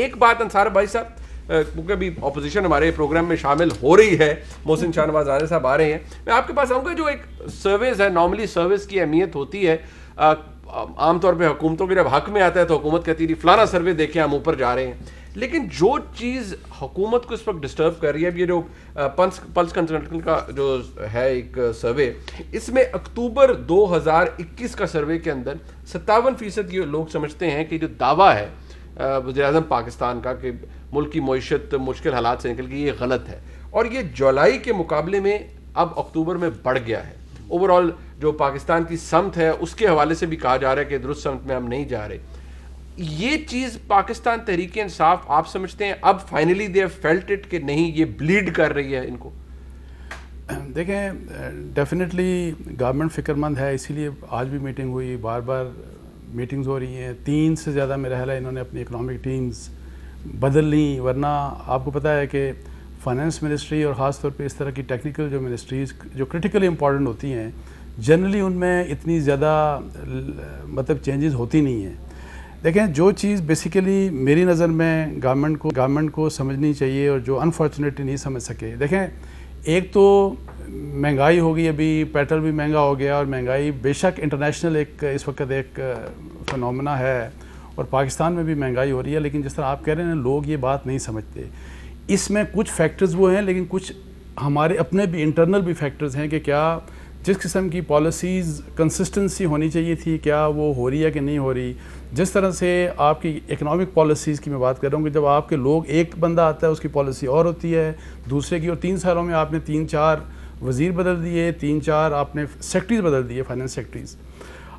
एक बात अंसार भाई साहब क्योंकि अभी ऑपोजिशन हमारे प्रोग्राम में शामिल हो रही है मोहसिन शाहनवाज आने साहब आ रहे हैं मैं आपके पास आऊँगा जो एक सर्विस है नॉर्मली सर्विस की अहमियत होती है आमतौर पर हुकूमतों के जब हक में आता है तो हुकूमत कहती है फलाना सर्वे देखें हम ऊपर जा रहे हैं लेकिन जो चीज़ हुकूमत को इस वक्त डिस्टर्ब कर रही है अब ये जो पल्स पल्स कंसल्टेंट का जो है एक सर्वे इसमें अक्टूबर 2021 का सर्वे के अंदर सत्तावन फीसद ये लोग समझते हैं कि जो दावा है वजी अजम पाकिस्तान का कि मुल्क की मीशत मुश्किल हालात से निकल गई ये गलत है और ये जुलाई के मुकाबले में अब अक्टूबर में बढ़ गया है ओवरऑल जो पाकिस्तान की समत है उसके हवाले से भी कहा जा रहा है कि दुरुस्त समत में हम नहीं जा रहे ये चीज़ पाकिस्तान तहरीक इंसाफ आप समझते हैं अब फाइनली दे फेल्ट इट कि नहीं ये ब्लीड कर रही है इनको देखें डेफिनेटली गवर्नमेंट फिक्रमंद है इसीलिए आज भी मीटिंग हुई बार बार मीटिंग्स हो रही हैं तीन से ज़्यादा मेरा ख्याल है इन्होंने अपनी इकनॉमिक टीम्स बदल ली वरना आपको पता है कि फाइनेंस मिनिस्ट्री और ख़ास तौर पर इस तरह की टेक्निकल जो मिनिस्ट्रीज़ जो क्रिटिकली इंपॉर्टेंट होती हैं जनरली उनमें इतनी ज़्यादा मतलब चेंजेस होती नहीं हैं देखें जो चीज़ बेसिकली मेरी नज़र में गवर्नमेंट को गवर्नमेंट को समझनी चाहिए और जो अनफॉर्चुनेटली नहीं समझ सके देखें एक तो महंगाई हो गई अभी पेट्रोल भी महंगा हो गया और महंगाई बेशक इंटरनेशनल एक इस वक्त एक फनोमना है और पाकिस्तान में भी महंगाई हो रही है लेकिन जिस तरह आप कह रहे हैं लोग ये बात नहीं समझते इसमें कुछ फैक्टर्स वो हैं लेकिन कुछ हमारे अपने भी इंटरनल भी फैक्टर्स हैं कि क्या जिस किस्म की पॉलिसीज़ कंसिस्टेंसी होनी चाहिए थी क्या वो हो रही है कि नहीं हो रही जिस तरह से आपकी इकोनॉमिक पॉलिसीज़ की मैं बात कर रहा हूँ कि जब आपके लोग एक बंदा आता है उसकी पॉलिसी और होती है दूसरे की और तीन सालों में आपने तीन चार वज़ीर बदल दिए तीन चार आपने सेक्ट्रीज बदल दिए फाइनेंस सेक्ट्रीज़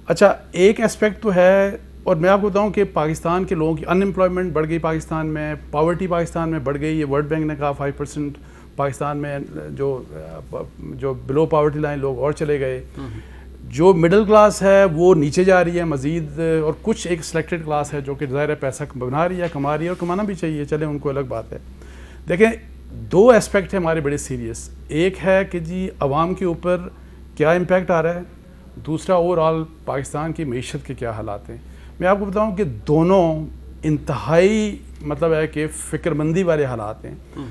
अच्छा एक एस्पेक्ट तो है और मैं आपको बताऊँ कि पाकिस्तान के लोगों की अनएम्प्लॉयमेंट बढ़ गई पाकिस्तान में पावर्टी पाकिस्तान में बढ़ गई ये वर्ल्ड बैंक ने कहा फाइव परसेंट पाकिस्तान में जो जो बिलो पावर्टी लाइन लोग और चले गए हम्म। जो मिडिल क्लास है वो नीचे जा रही है मज़ीद और कुछ एक सिलेक्टेड क्लास है जो कि ज़ाहिर है पैसा बना रही है कमा रही है और कमाना भी चाहिए चले उनको अलग बात है देखें दो एस्पेक्ट है हमारे बड़े सीरियस एक है कि जी आवाम के ऊपर क्या इम्पेक्ट आ रहा है दूसरा ओवरऑल पाकिस्तान की मीशत के क्या हालात हैं मैं आपको बताऊँ कि दोनों इंतहाई मतलब है कि फ़िक्रमंदी वाले हालात हैं हम्म।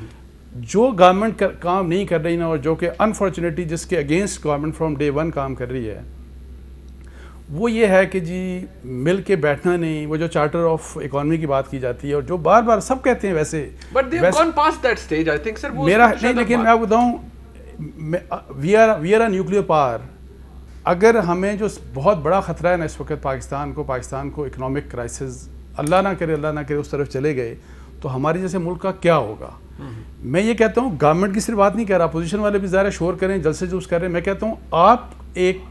जो गवर्नमेंट काम नहीं कर रही ना और जो कि अनफॉर्चुनेटली जिसके against government from day one काम कर रही है वो ये है कि जी मिल के बैठना नहीं वो जो चार्टर ऑफ इकोनॉमी की बात की जाती है और जो बार बार सब कहते हैं वैसे but stage I think sir मेरा नहीं लेकिन मैं बताऊं we are we are a nuclear power अगर हमें जो बहुत बड़ा ख़तरा है ना इस वक्त पाकिस्तान को पाकिस्तान को इकोनॉमिक क्राइसिस अल्लाह ना करे अल्लाह ना करे उस तरफ चले गए तो हमारे जैसे मुल्क का क्या होगा मैं ये कहता हूँ गवर्नमेंट की सिर्फ बात नहीं कह रहा अपोजिशन वाले भी ज़्यादा शोर करें जल्द कर जूस करें मैं कहता हूँ आप एक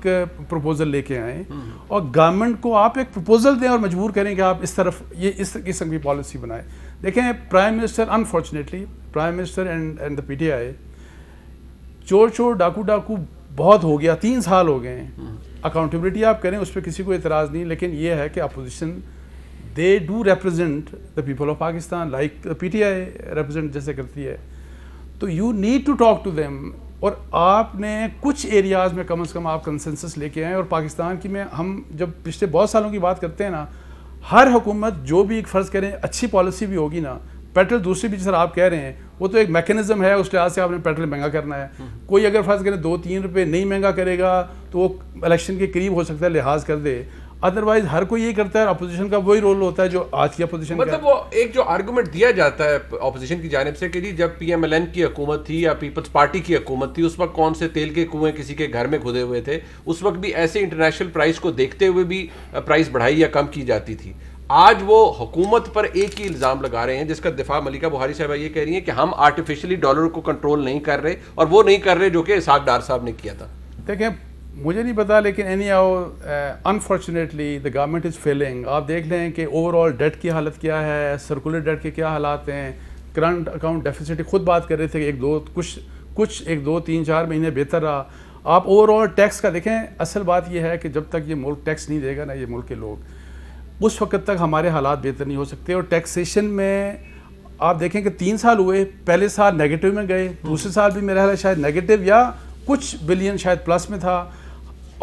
प्रपोजल लेके आए और गवर्नमेंट को आप एक प्रपोजल दें और मजबूर करें कि आप इस तरफ ये इस किस्म की पॉलिसी बनाए देखें prime minister unfortunately prime minister and and the I चोर चोर डाकू डाकू बहुत हो गया तीन साल हो गए अकाउंटेबिलिटी आप करें उस पर किसी को एतराज़ नहीं लेकिन ये है कि opposition they do represent the people of Pakistan, like the PTI represent जैसे करती है तो you need to talk to them और आपने कुछ एरियाज़ में कम से कम आप कंसेंसस लेके आए और पाकिस्तान की में हम जब पिछले बहुत सालों की बात करते हैं ना हर हुकूमत जो भी एक फ़र्ज़ करें अच्छी पॉलिसी भी होगी ना पेट्रोल दूसरी भी जिस आप कह रहे हैं वो तो एक मैकेनिज्म है उस लिहाज से आपने पेट्रोल महंगा करना है हम्म। कोई अगर फर्ज करें दो तीन रुपये नहीं महंगा करेगा तो वो इलेक्शन के करीब हो सकता है लिहाज कर दे अदरवाइज हर कोई ये करता है अपोजिशन का वही रोल होता है जो आज की अपोजिशन मतलब वो एक जो आर्गूमेंट दिया जाता है अपोजिशन की जानब से कि जी जब पीएमएलएन की हुकूमत थी या पीपल्स पार्टी की हुकूमत थी उस वक्त कौन से तेल के कुएं किसी के घर में खुदे हुए थे उस वक्त भी ऐसे इंटरनेशनल प्राइस को देखते हुए भी प्राइस बढ़ाई या कम की जाती थी आज वो हुकूमत पर एक ही इल्ज़ाम लगा रहे हैं जिसका दिफा मलिका बुहारी साहब ये कह रही हैं कि हम आर्टिफिशली डॉलर को कंट्रोल नहीं कर रहे और वो नहीं कर रहे जो कि इसाक डार साहब ने किया था देखें मुझे नहीं पता लेकिन एनी आओ unfortunately the government is failing आप देख लें कि ओवरऑल डेट की हालत क्या है सर्कुलर डेट के क्या हालात हैं करंट अकाउंट डेफिसिट खुद बात कर रहे थे कि एक दो कुछ कुछ एक दो तीन चार महीने बेहतर रहा आप ओवरऑल टैक्स का देखें असल बात यह है कि जब तक ये मुल्क टैक्स नहीं देगा ना ये मुल्क के लोग उस वक्त तक हमारे हालात बेहतर नहीं हो सकते और टैक्सेशन में आप देखें कि तीन साल हुए पहले साल नेगेटिव में गए दूसरे साल भी मेरा ख्याल शायद नेगेटिव या कुछ बिलियन शायद प्लस में था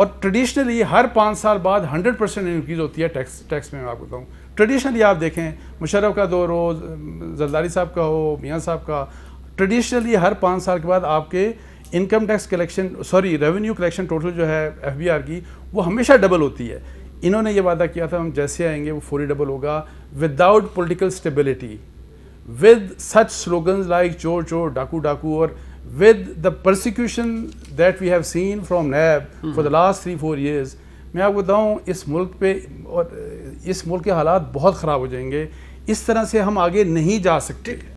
और ट्रेडिशनली हर पाँच साल बाद हंड्रेड परसेंट इंक्रीज़ होती है टैक्स टैक्स में मैं आपको बताऊँ ट्रेडिशनली आप देखें मुशरफ का दौर हो जरदारी साहब का हो मियाँ साहब का ट्रेडिशनली हर पाँच साल के बाद आपके income tax collection sorry revenue collection total जो है एफ की वो हमेशा डबल होती है इन्होंने ये वादा किया था हम जैसे आएंगे वो फोरी डबल होगा without political stability with such slogan like चोर चोर डाकू डाकू और with the persecution that we have seen from NAB for the last three four years मैं आपको बताऊँ इस मुल्क पे और इस मुल्क के हालात बहुत ख़राब हो जाएंगे इस तरह से हम आगे नहीं जा सकते